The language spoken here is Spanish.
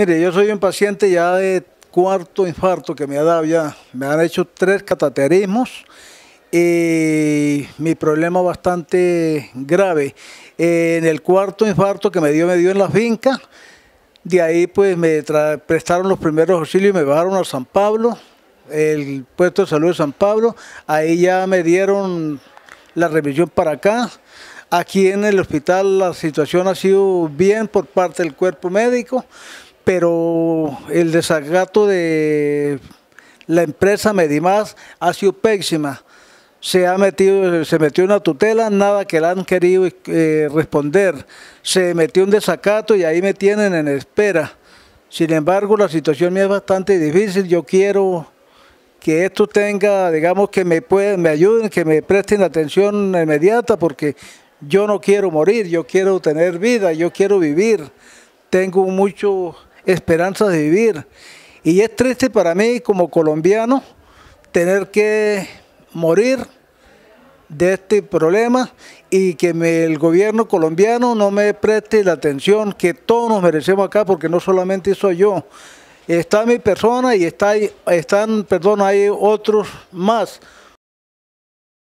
Mire, yo soy un paciente ya de cuarto infarto que me ha dado ya. Me han hecho tres cataterismos y mi problema bastante grave. en el cuarto infarto que me dio, me dio en la finca. De ahí pues me prestaron los primeros auxilios y me bajaron a San Pablo, el puesto de salud de San Pablo. Ahí ya me dieron la revisión para acá. Aquí en el hospital la situación ha sido bien por parte del cuerpo médico pero el desacato de la empresa Medimás ha sido pésima. Se, ha metido, se metió una tutela, nada que la han querido eh, responder. Se metió un desacato y ahí me tienen en espera. Sin embargo, la situación mía es bastante difícil. Yo quiero que esto tenga, digamos, que me, me ayuden, que me presten atención inmediata, porque yo no quiero morir, yo quiero tener vida, yo quiero vivir. Tengo mucho esperanzas de vivir. Y es triste para mí como colombiano tener que morir de este problema y que el gobierno colombiano no me preste la atención que todos nos merecemos acá, porque no solamente soy yo. Está mi persona y está, están, perdón, hay otros más.